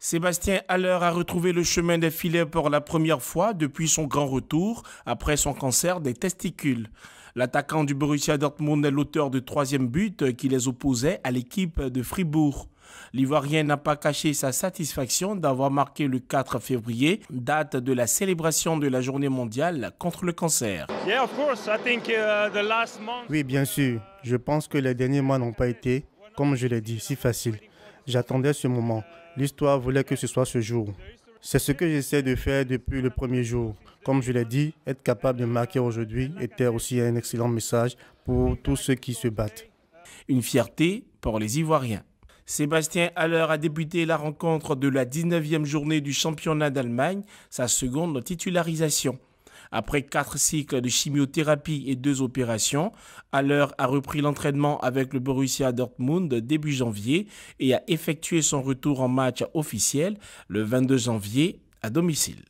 Sébastien Haller a retrouvé le chemin des filets pour la première fois depuis son grand retour après son cancer des testicules. L'attaquant du Borussia Dortmund est l'auteur du troisième but qui les opposait à l'équipe de Fribourg. L'Ivoirien n'a pas caché sa satisfaction d'avoir marqué le 4 février, date de la célébration de la journée mondiale contre le cancer. Uh, oui, bien sûr. Je pense que les derniers mois n'ont pas été, comme je l'ai dit, si faciles. J'attendais ce moment. L'histoire voulait que ce soit ce jour. C'est ce que j'essaie de faire depuis le premier jour. Comme je l'ai dit, être capable de marquer aujourd'hui était aussi un excellent message pour tous ceux qui se battent. Une fierté pour les Ivoiriens. Sébastien Haller a débuté la rencontre de la 19e journée du championnat d'Allemagne, sa seconde titularisation. Après quatre cycles de chimiothérapie et deux opérations, Haller a repris l'entraînement avec le Borussia Dortmund début janvier et a effectué son retour en match officiel le 22 janvier à domicile.